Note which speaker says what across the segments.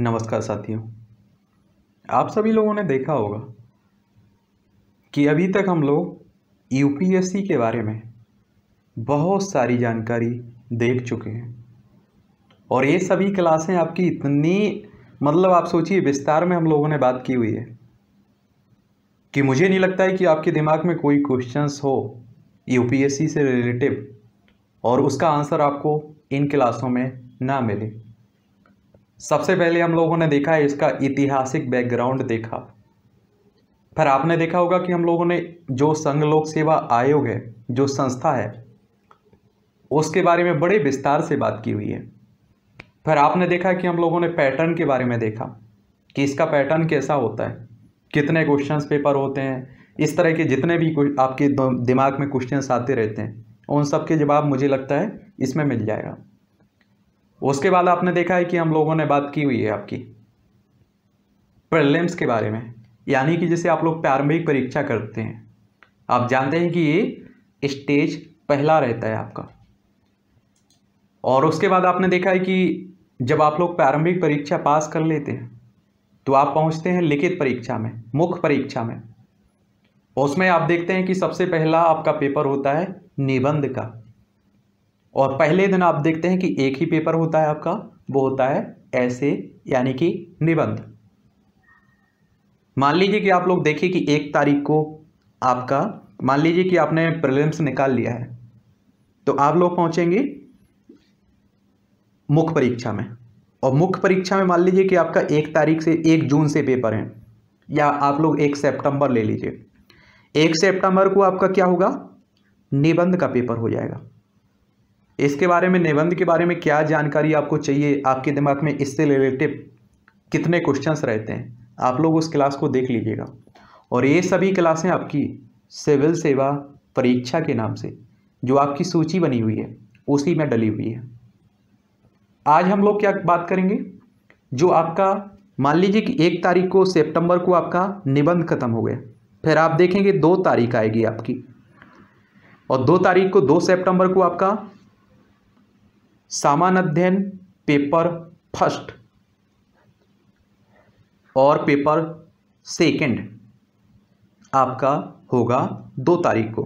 Speaker 1: नमस्कार साथियों आप सभी लोगों ने देखा होगा कि अभी तक हम लोग यूपीएससी के बारे में बहुत सारी जानकारी देख चुके हैं और ये सभी क्लासें आपकी इतनी मतलब आप सोचिए विस्तार में हम लोगों ने बात की हुई है कि मुझे नहीं लगता है कि आपके दिमाग में कोई क्वेश्चंस हो यूपीएससी से रिलेटिव और उसका आंसर आपको इन क्लासों में ना मिले सबसे पहले हम लोगों ने देखा है इसका ऐतिहासिक बैकग्राउंड देखा फिर आपने देखा होगा कि हम लोगों ने जो संघ लोक सेवा आयोग है जो संस्था है उसके बारे में बड़े विस्तार से बात की हुई है फिर आपने देखा कि हम लोगों ने पैटर्न के बारे में देखा कि इसका पैटर्न कैसा होता है कितने क्वेश्चंस पेपर होते हैं इस तरह के जितने भी आपके दिमाग में क्वेश्चंस आते रहते हैं उन सब के जवाब मुझे लगता है इसमें मिल जाएगा उसके बाद आपने देखा है कि हम लोगों ने बात की हुई है आपकी प्रिलिम्स के बारे में यानी कि जैसे आप लोग प्रारंभिक परीक्षा करते हैं आप जानते हैं कि ये स्टेज पहला रहता है आपका और उसके बाद आपने देखा है कि जब आप लोग प्रारंभिक परीक्षा पास कर लेते हैं तो आप पहुंचते हैं लिखित परीक्षा में मुख्य परीक्षा में उसमें आप देखते हैं कि सबसे पहला आपका पेपर होता है निबंध का और पहले दिन आप देखते हैं कि एक ही पेपर होता है आपका वो होता है ऐसे यानी कि निबंध मान लीजिए कि आप लोग देखिए कि एक तारीख को आपका मान लीजिए कि आपने प्रिलिम्स निकाल लिया है तो आप लोग पहुंचेंगे मुख्य परीक्षा में और मुख्य परीक्षा में मान लीजिए कि आपका एक तारीख से एक जून से पेपर है या आप लोग एक सितंबर ले लीजिए एक सितंबर को आपका क्या होगा निबंध का पेपर हो जाएगा इसके बारे में निबंध के बारे में क्या जानकारी आपको चाहिए आपके दिमाग में इससे रिलेटिव कितने क्वेश्चंस रहते हैं आप लोग उस क्लास को देख लीजिएगा और ये सभी क्लासें आपकी सिविल सेवा परीक्षा के नाम से जो आपकी सूची बनी हुई है उसी में डली हुई है आज हम लोग क्या बात करेंगे जो आपका मान लीजिए कि एक तारीख को सितंबर को आपका निबंध खत्म हो गया फिर आप देखेंगे दो तारीख आएगी आपकी और दो तारीख को दो सितंबर को आपका सामान्य अध्ययन पेपर फर्स्ट और पेपर सेकंड आपका होगा दो तारीख को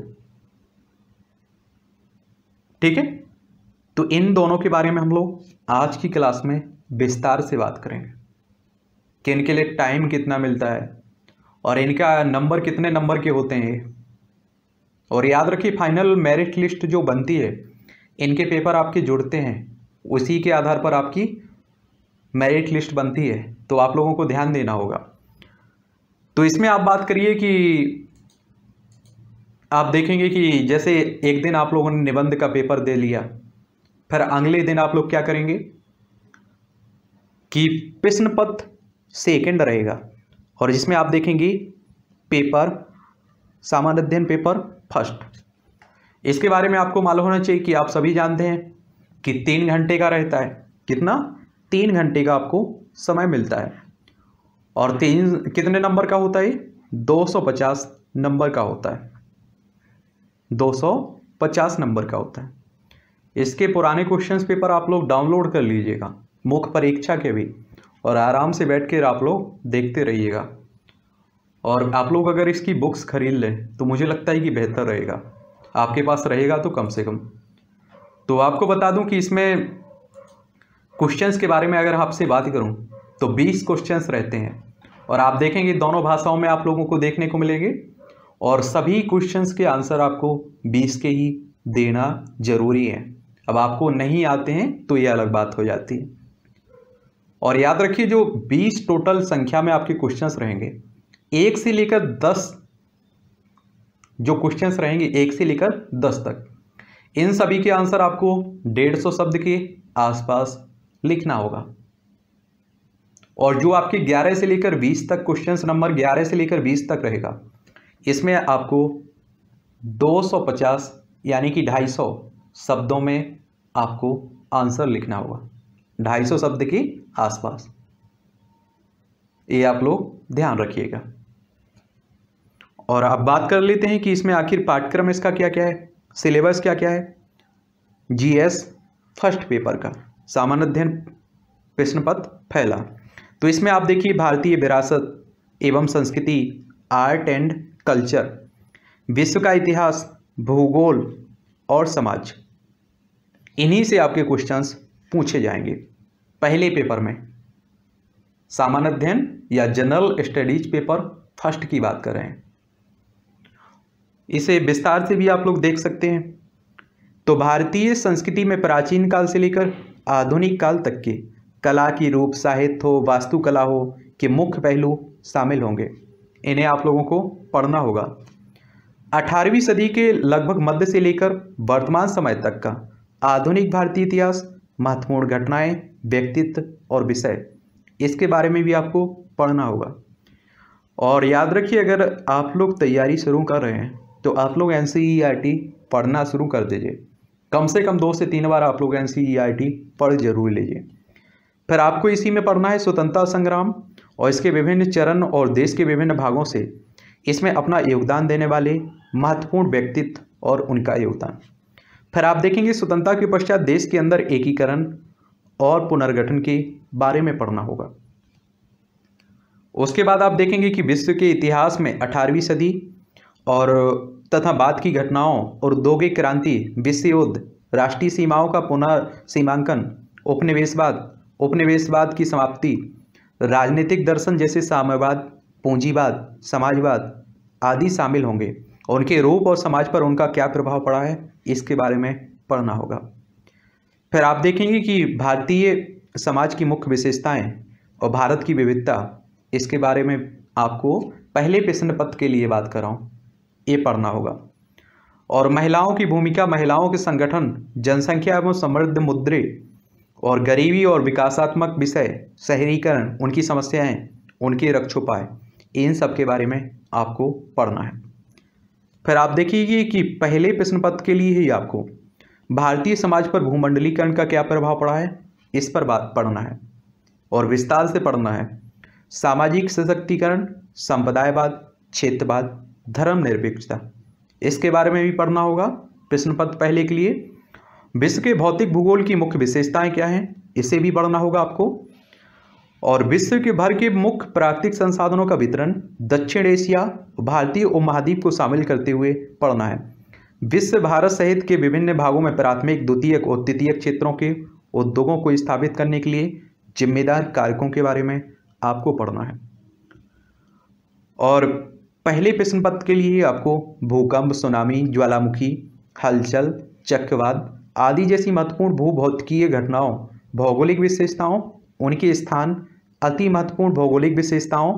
Speaker 1: ठीक है तो इन दोनों के बारे में हम लोग आज की क्लास में विस्तार से बात करेंगे कि इनके लिए टाइम कितना मिलता है और इनका नंबर कितने नंबर के होते हैं और याद रखिए फाइनल मेरिट लिस्ट जो बनती है इनके पेपर आपके जुड़ते हैं उसी के आधार पर आपकी मेरिट लिस्ट बनती है तो आप लोगों को ध्यान देना होगा तो इसमें आप बात करिए कि आप देखेंगे कि जैसे एक दिन आप लोगों ने निबंध का पेपर दे लिया फिर अगले दिन आप लोग क्या करेंगे कि प्रश्न पथ सेकेंड रहेगा और जिसमें आप देखेंगे पेपर सामान्य अध्ययन पेपर फर्स्ट इसके बारे में आपको मालूम होना चाहिए कि आप सभी जानते हैं कि तीन घंटे का रहता है कितना तीन घंटे का आपको समय मिलता है और तीन कितने नंबर का होता है दो सौ पचास नंबर का होता है दो सौ पचास नंबर का होता है इसके पुराने क्वेश्चन पेपर आप लोग डाउनलोड कर लीजिएगा मुख्य परीक्षा के भी और आराम से बैठ कर आप लोग देखते रहिएगा और आप लोग अगर इसकी बुक्स खरीद लें तो मुझे लगता है कि बेहतर रहेगा आपके पास रहेगा तो कम से कम तो आपको बता दूं कि इसमें क्वेश्चंस के बारे में अगर आपसे बात करूं तो 20 क्वेश्चंस रहते हैं और आप देखेंगे दोनों भाषाओं में आप लोगों को देखने को मिलेंगे और सभी क्वेश्चंस के आंसर आपको 20 के ही देना ज़रूरी है अब आपको नहीं आते हैं तो ये अलग बात हो जाती है और याद रखिए जो 20 टोटल संख्या में आपके क्वेश्चंस रहेंगे एक से लेकर दस जो क्वेश्चंस रहेंगे एक से लेकर दस तक इन सभी के आंसर आपको डेढ़ सौ शब्द के आसपास लिखना होगा और जो आपके ग्यारह से लेकर बीस तक क्वेश्चंस नंबर ग्यारह से लेकर बीस तक रहेगा इसमें आपको दो सौ पचास यानी कि ढाई सौ शब्दों में आपको आंसर लिखना होगा ढाई सौ शब्द के आसपास ये आप लोग ध्यान रखिएगा और अब बात कर लेते हैं कि इसमें आखिर पाठ्यक्रम इसका क्या क्या है सिलेबस क्या क्या है जीएस फर्स्ट पेपर का सामान्य अध्ययन प्रश्न पत्र फैला तो इसमें आप देखिए भारतीय विरासत एवं संस्कृति आर्ट एंड कल्चर विश्व का इतिहास भूगोल और समाज इन्हीं से आपके क्वेश्चंस पूछे जाएंगे पहले पेपर में सामान्य अध्ययन या जनरल स्टडीज पेपर फर्स्ट की बात कर रहे हैं इसे विस्तार से भी आप लोग देख सकते हैं तो भारतीय संस्कृति में प्राचीन काल से लेकर आधुनिक काल तक के कला की रूप साहित्य हो वास्तुकला हो के मुख्य पहलू शामिल होंगे इन्हें आप लोगों को पढ़ना होगा 18वीं सदी के लगभग मध्य से लेकर वर्तमान समय तक का आधुनिक भारतीय इतिहास महत्वपूर्ण घटनाएं व्यक्तित्व और विषय इसके बारे में भी आपको पढ़ना होगा और याद रखिए अगर आप लोग तैयारी शुरू कर रहे हैं तो आप लोग एन e e पढ़ना शुरू कर दीजिए कम से कम दो से तीन बार आप लोग एन e पढ़ जरूर लीजिए फिर आपको इसी में पढ़ना है स्वतंत्रता संग्राम और इसके विभिन्न चरण और देश के विभिन्न भागों से इसमें अपना योगदान देने वाले महत्वपूर्ण व्यक्तित्व और उनका योगदान फिर आप देखेंगे स्वतंत्रता के पश्चात देश के अंदर एकीकरण और पुनर्गठन के बारे में पढ़ना होगा उसके बाद आप देखेंगे कि विश्व के इतिहास में अठारहवीं सदी और तथा बाद की घटनाओं और औद्योगिक क्रांति विश्व युद्ध राष्ट्रीय सीमाओं का पुनः सीमांकन उपनिवेशवाद उपनिवेशवाद की समाप्ति राजनीतिक दर्शन जैसे साम्यवाद पूंजीवाद समाजवाद आदि शामिल होंगे उनके रूप और समाज पर उनका क्या प्रभाव पड़ा है इसके बारे में पढ़ना होगा फिर आप देखेंगे कि भारतीय समाज की मुख्य विशेषताएं और भारत की विविधता इसके बारे में आपको पहले प्रश्न पत्र के लिए बात कर रहा हूँ ये पढ़ना होगा और महिलाओं की भूमिका महिलाओं के संगठन जनसंख्या एवं समृद्ध मुद्रे और गरीबी और विकासात्मक विषय शहरीकरण उनकी समस्याएं उनके रक्षोपाय इन सब के बारे में आपको पढ़ना है फिर आप देखिए कि पहले प्रश्न पत्र के लिए ही आपको भारतीय समाज पर भूमंडलीकरण का क्या प्रभाव पड़ा है इस पर बात पढ़ना है और विस्तार से पढ़ना है सामाजिक सशक्तिकरण संप्रदायवाद क्षेत्रवाद धर्मनिरपेक्षता इसके बारे में भी पढ़ना होगा प्रश्न पत्र पहले के लिए विश्व के भौतिक भूगोल की मुख्य विशेषताएं क्या हैं इसे भी पढ़ना होगा आपको और विश्व के भर के मुख्य प्राकृतिक संसाधनों का वितरण दक्षिण एशिया भारतीय उपमहाद्वीप को शामिल करते हुए पढ़ना है विश्व भारत सहित के विभिन्न भागों में प्राथमिक द्वितीयक और तृतीयक क्षेत्रों के उद्योगों को स्थापित करने के लिए जिम्मेदार कारकों के बारे में आपको पढ़ना है और पहले प्रश्न पत्र के लिए आपको भूकंप सुनामी ज्वालामुखी हलचल चक्रवात आदि जैसी महत्वपूर्ण भूभौतिकीय घटनाओं भौगोलिक विशेषताओं उनके स्थान अति महत्वपूर्ण भौगोलिक विशेषताओं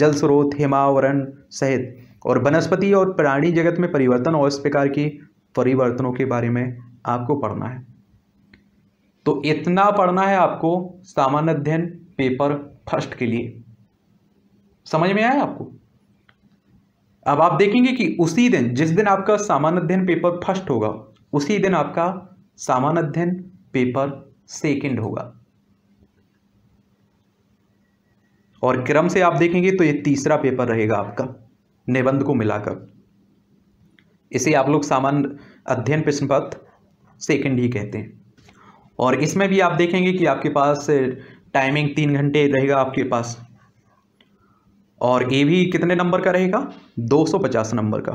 Speaker 1: जल स्रोत हिमावरण सहित और वनस्पति और प्राणी जगत में परिवर्तन और इस प्रकार के परिवर्तनों के बारे में आपको पढ़ना है तो इतना पढ़ना है आपको सामान्य अध्ययन पेपर फर्स्ट के लिए समझ में आया आपको अब आप देखेंगे कि उसी दिन जिस दिन आपका सामान्य अध्ययन पेपर फर्स्ट होगा उसी दिन आपका सामान्य अध्ययन पेपर सेकंड होगा और क्रम से आप देखेंगे तो ये तीसरा पेपर रहेगा आपका निबंध को मिलाकर इसे आप लोग सामान्य अध्ययन प्रश्न पत्र सेकेंड ही कहते हैं और इसमें भी आप देखेंगे कि आपके पास टाइमिंग तीन घंटे रहेगा आपके पास और ए भी कितने नंबर का रहेगा 250 नंबर का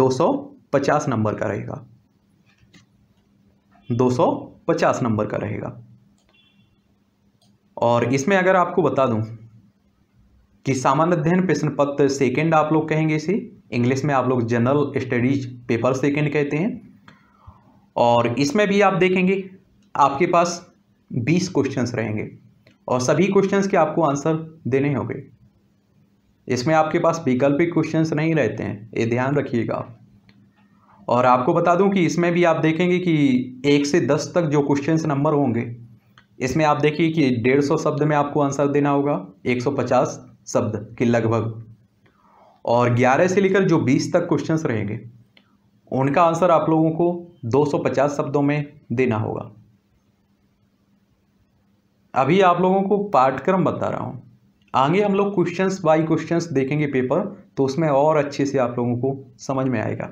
Speaker 1: 250 नंबर का रहेगा 250 नंबर का रहेगा और इसमें अगर आपको बता दूं कि सामान्य अध्ययन प्रश्न पत्र सेकेंड आप लोग कहेंगे इसे इंग्लिश में आप लोग जनरल स्टडीज पेपर सेकेंड कहते हैं और इसमें भी आप देखेंगे आपके पास बीस क्वेश्चंस रहेंगे और सभी क्वेश्चंस के आपको आंसर देने होंगे इसमें आपके पास वैकल्पिक क्वेश्चन नहीं रहते हैं ये ध्यान रखिएगा और आपको बता दूं कि इसमें भी आप देखेंगे कि एक से दस तक जो क्वेश्चन नंबर होंगे इसमें आप देखिए कि डेढ़ सौ शब्द में आपको आंसर देना होगा एक सौ पचास शब्द के लगभग और ग्यारह से लेकर जो बीस तक क्वेश्चन रहेंगे उनका आंसर आप लोगों को दो सौ पचास शब्दों में देना होगा अभी आप लोगों को पाठ्यक्रम बता रहा हूँ आगे हम लोग क्वेश्चंस बाय क्वेश्चंस देखेंगे पेपर तो उसमें और अच्छे से आप लोगों को समझ में आएगा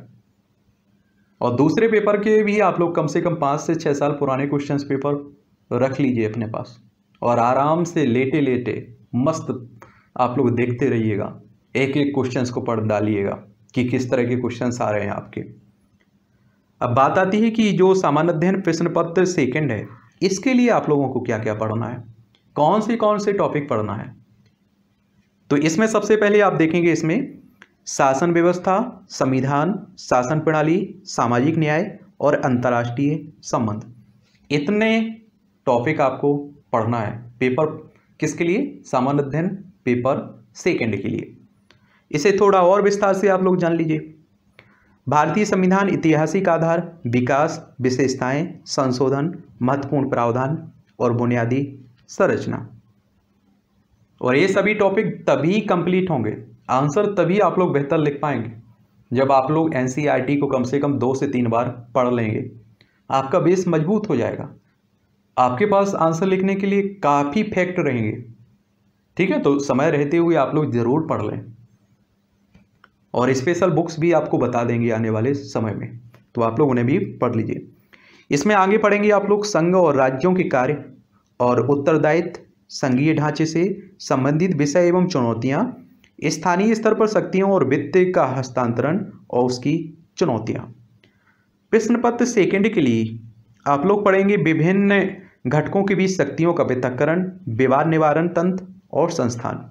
Speaker 1: और दूसरे पेपर के भी आप लोग कम से कम पाँच से छः साल पुराने क्वेश्चंस पेपर रख लीजिए अपने पास और आराम से लेटे लेटे मस्त आप लोग देखते रहिएगा एक एक क्वेश्चंस को पढ़ डालिएगा कि किस तरह के क्वेश्चन आ रहे हैं आपके अब बात आती है कि जो सामान्य अध्ययन प्रश्न पत्र सेकेंड है इसके लिए आप लोगों को क्या क्या पढ़ना है कौन से कौन से टॉपिक पढ़ना है तो इसमें सबसे पहले आप देखेंगे इसमें शासन व्यवस्था संविधान शासन प्रणाली सामाजिक न्याय और अंतर्राष्ट्रीय संबंध इतने टॉपिक आपको पढ़ना है पेपर किसके लिए सामान्य अध्ययन पेपर सेकंड के लिए इसे थोड़ा और विस्तार से आप लोग जान लीजिए भारतीय संविधान ऐतिहासिक आधार विकास विशेषताएं संशोधन महत्वपूर्ण प्रावधान और बुनियादी संरचना और ये सभी टॉपिक तभी कंप्लीट होंगे आंसर तभी आप लोग बेहतर लिख पाएंगे जब आप लोग एन e को कम से कम दो से तीन बार पढ़ लेंगे आपका बेस मजबूत हो जाएगा आपके पास आंसर लिखने के लिए काफ़ी फैक्ट रहेंगे ठीक है तो समय रहते हुए आप लोग ज़रूर पढ़ लें और स्पेशल बुक्स भी आपको बता देंगे आने वाले समय में तो आप लोग उन्हें भी पढ़ लीजिए इसमें आगे पढ़ेंगे आप लोग संघ और राज्यों के कार्य और उत्तरदायित्व संघीय ढांचे से संबंधित विषय एवं चुनौतियाँ स्थानीय स्तर पर शक्तियों और वित्त का हस्तांतरण और उसकी चुनौतियाँ प्रश्न पत्र सेकेंड के लिए आप लोग पढ़ेंगे विभिन्न घटकों के बीच शक्तियों का पृथककरण विवाद निवारण तंत्र और संस्थान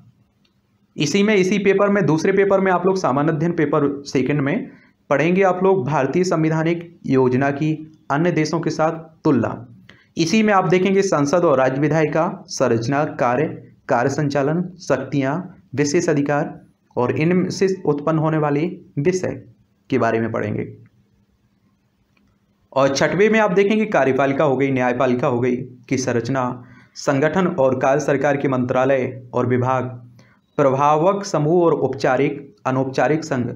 Speaker 1: इसी में इसी पेपर में दूसरे पेपर में आप लोग सामान्य अध्ययन पेपर सेकंड में पढ़ेंगे आप लोग भारतीय संविधानिक योजना की अन्य देशों के साथ तुलना इसी में आप देखेंगे संसद और राज्य विधायिका संरचना कार्य कार्य संचालन शक्तियाँ विशेष अधिकार और इनसे उत्पन्न होने वाले विषय के बारे में पढ़ेंगे और छठवें में आप देखेंगे कार्यपालिका हो गई न्यायपालिका हो गई की संरचना संगठन और कार्य सरकार के मंत्रालय और विभाग प्रभावक समूह और औपचारिक अनौपचारिक संघ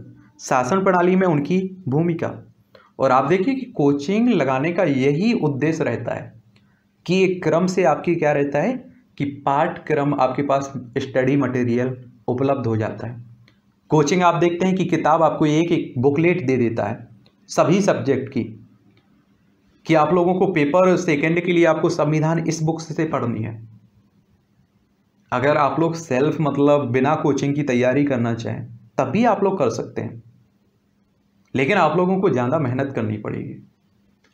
Speaker 1: शासन प्रणाली में उनकी भूमिका और आप देखिए कि कोचिंग लगाने का यही उद्देश्य रहता है कि एक क्रम से आपकी क्या रहता है कि पाठ क्रम आपके पास स्टडी मटेरियल उपलब्ध हो जाता है कोचिंग आप देखते हैं कि किताब आपको एक एक बुकलेट दे देता है सभी सब्जेक्ट की कि आप लोगों को पेपर सेकेंड के लिए आपको संविधान इस बुक से पढ़नी है अगर आप लोग सेल्फ मतलब बिना कोचिंग की तैयारी करना चाहें तभी आप लोग कर सकते हैं लेकिन आप लोगों को ज़्यादा मेहनत करनी पड़ेगी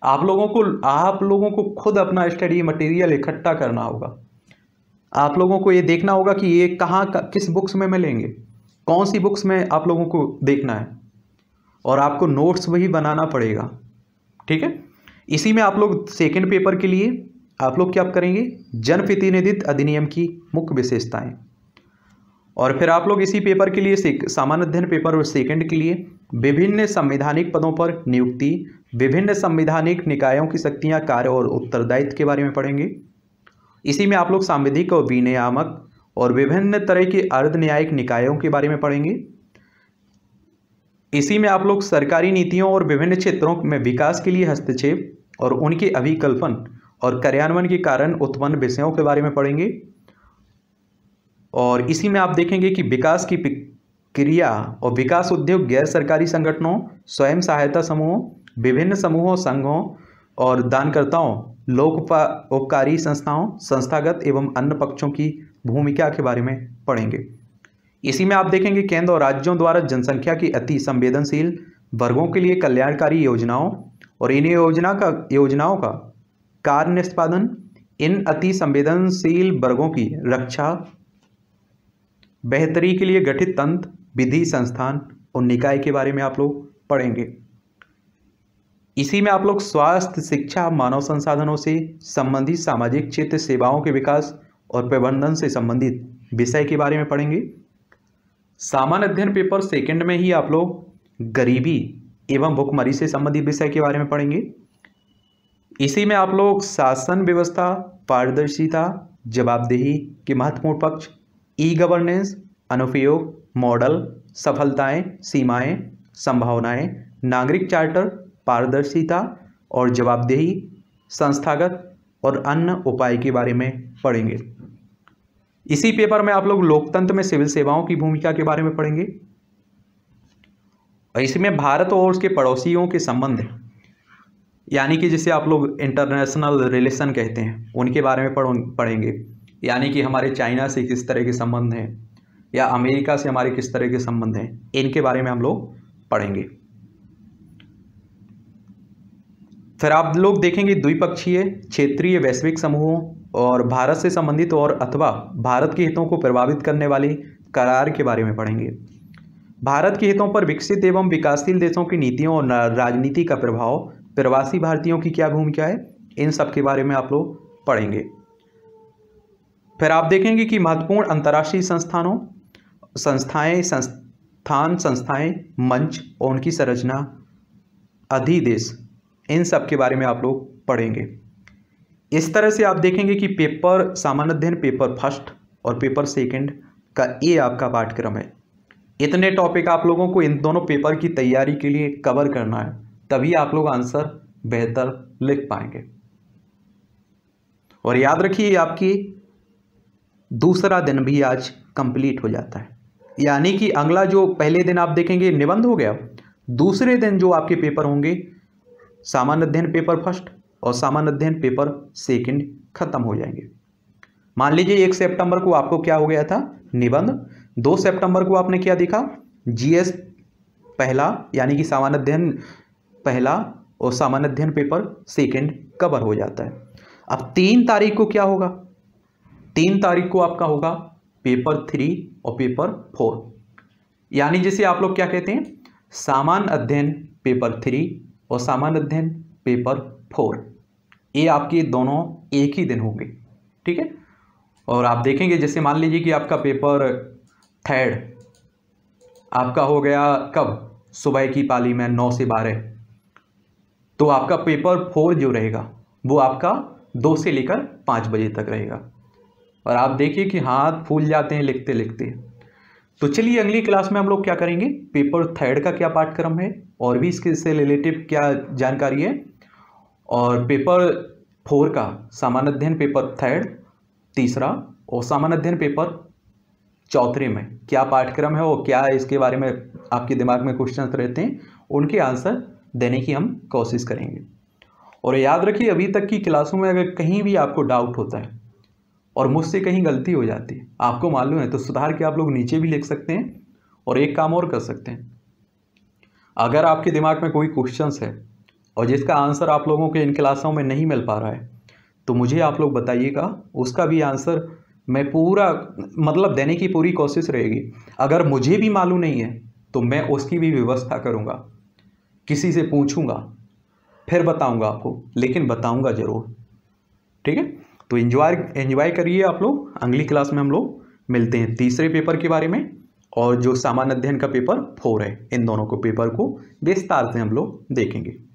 Speaker 1: आप लोगों को आप लोगों को खुद अपना स्टडी मटेरियल इकट्ठा करना होगा आप लोगों को ये देखना होगा कि ये कहाँ किस बुक्स में मिलेंगे कौन सी बुक्स में आप लोगों को देखना है और आपको नोट्स भी बनाना पड़ेगा ठीक है इसी में आप लोग सेकेंड पेपर के लिए आप लोग क्या करेंगे जनप्रतिनिधित्व अधिनियम की मुख्य विशेषताएं और फिर आप लोग इसी पेपर के लिए सामान्य अध्ययन पेपर और सेकंड के लिए विभिन्न संवैधानिक पदों पर नियुक्ति विभिन्न संविधानिक निकायों की शक्तियाँ कार्य और उत्तरदायित्व के बारे में पढ़ेंगे इसी में आप लोग सांविधिक और विनियामक और विभिन्न तरह के अर्ध न्यायिक निकायों के बारे में पढ़ेंगे इसी में आप लोग सरकारी नीतियों और विभिन्न क्षेत्रों में विकास के लिए हस्तक्षेप और उनके अभिकल्पन और कार्यान्वयन के कारण उत्पन्न विषयों के बारे में पढ़ेंगे और इसी में आप देखेंगे कि विकास की क्रिया और विकास उद्योग गैर सरकारी संगठनों स्वयं सहायता समूहों विभिन्न समूहों संघों और दानकर्ताओं लोक उपकारी संस्थाओं संस्थागत एवं अन्य पक्षों की भूमिका के बारे में पढ़ेंगे इसी में आप देखेंगे केंद्र और राज्यों द्वारा जनसंख्या की अति संवेदनशील वर्गों के लिए कल्याणकारी योजनाओं और इन योजना का योजनाओं का कार्य निष्पादन इन अति संवेदनशील वर्गों की रक्षा बेहतरी के लिए गठित तंत्र विधि संस्थान और निकाय के बारे में आप लोग पढ़ेंगे इसी में आप लोग स्वास्थ्य शिक्षा मानव संसाधनों से संबंधित सामाजिक क्षेत्र सेवाओं के विकास और प्रबंधन से संबंधित विषय के बारे में पढ़ेंगे सामान्य अध्ययन पेपर सेकंड में ही आप लोग गरीबी एवं भुखमरी से संबंधित विषय के बारे में पढ़ेंगे इसी में आप लोग शासन व्यवस्था पारदर्शिता जवाबदेही के महत्वपूर्ण पक्ष ई गवर्नेंस अनुपयोग मॉडल सफलताएं सीमाएं संभावनाएं नागरिक चार्टर पारदर्शिता और जवाबदेही संस्थागत और अन्य उपाय के बारे में पढ़ेंगे इसी पेपर में आप लोग लोकतंत्र में सिविल सेवाओं की भूमिका के बारे में पढ़ेंगे और इसमें भारत और उसके पड़ोसियों के संबंध यानी कि जिसे आप लोग इंटरनेशनल रिलेशन कहते हैं उनके बारे में पढ़ेंगे यानी कि हमारे चाइना से किस तरह के संबंध हैं या अमेरिका से हमारे किस तरह के संबंध हैं इनके बारे में हम लोग पढ़ेंगे फिर आप लोग देखेंगे द्विपक्षीय क्षेत्रीय वैश्विक समूहों और भारत से संबंधित और अथवा भारत के हितों को प्रभावित करने वाले करार के बारे में पढ़ेंगे भारत के हितों पर विकसित एवं विकासशील देशों की नीतियों और राजनीति का प्रभाव प्रवासी भारतीयों की क्या भूमिका है इन सब के बारे में आप लोग पढ़ेंगे फिर आप देखेंगे कि महत्वपूर्ण अंतर्राष्ट्रीय संस्थानों संस्थाएं संस्थान संस्थाएं मंच और उनकी संरचना अधिदेश इन सब के बारे में आप लोग पढ़ेंगे इस तरह से आप देखेंगे कि पेपर सामान्य अध्ययन पेपर फर्स्ट और पेपर सेकंड का ये आपका पाठ्यक्रम है इतने टॉपिक आप लोगों को इन दोनों पेपर की तैयारी के लिए कवर करना है तभी आप लोग आंसर बेहतर लिख पाएंगे और याद रखिए आपकी दूसरा दिन भी आज कंप्लीट हो जाता है यानी कि अगला जो पहले दिन आप देखेंगे निबंध हो गया दूसरे दिन जो आपके पेपर होंगे सामान्य अध्ययन पेपर फर्स्ट और सामान्य अध्ययन पेपर सेकंड खत्म हो जाएंगे मान लीजिए एक सितंबर को आपको क्या हो गया था निबंध दो सितंबर को आपने क्या देखा जीएस पहला यानी कि सामान्य अध्ययन पहला और सामान्य अध्ययन पेपर सेकंड कवर हो जाता है अब तीन तारीख को क्या होगा तीन तारीख को आपका होगा पेपर थ्री और पेपर फोर यानी जिसे आप लोग क्या कहते हैं सामान्य अध्ययन पेपर थ्री और सामान्य अध्ययन पेपर फोर ये आपके दोनों एक ही दिन होंगे ठीक है और आप देखेंगे जैसे मान लीजिए कि आपका पेपर थर्ड आपका हो गया कब सुबह की पाली में नौ से बारह तो आपका पेपर फोर जो रहेगा वो आपका दो से लेकर पाँच बजे तक रहेगा और आप देखिए कि हाथ फूल जाते हैं लिखते लिखते तो चलिए अगली क्लास में हम लोग क्या करेंगे पेपर थर्ड का क्या पाठ्यक्रम है और भी इसके से रिलेटिव क्या जानकारी है और पेपर फोर का सामान्य अध्ययन पेपर थर्ड तीसरा और सामान्य अध्ययन पेपर चौथे में क्या पाठ्यक्रम है और क्या इसके बारे में आपके दिमाग में क्वेश्चन रहते हैं उनके आंसर देने की हम कोशिश करेंगे और याद रखिए अभी तक की क्लासों में अगर कहीं भी आपको डाउट होता है और मुझसे कहीं गलती हो जाती है आपको मालूम है तो सुधार के आप लोग नीचे भी लिख सकते हैं और एक काम और कर सकते हैं अगर आपके दिमाग में कोई क्वेश्चन है और जिसका आंसर आप लोगों के इन क्लासों में नहीं मिल पा रहा है तो मुझे आप लोग बताइएगा उसका भी आंसर मैं पूरा मतलब देने की पूरी कोशिश रहेगी अगर मुझे भी मालूम नहीं है तो मैं उसकी भी व्यवस्था करूँगा किसी से पूछूंगा फिर बताऊंगा आपको लेकिन बताऊंगा ज़रूर ठीक है तो एंजॉय एंजॉय करिए आप लोग अगली क्लास में हम लोग मिलते हैं तीसरे पेपर के बारे में और जो सामान्य अध्ययन का पेपर फोर है इन दोनों को पेपर को विस्तार से हम लोग देखेंगे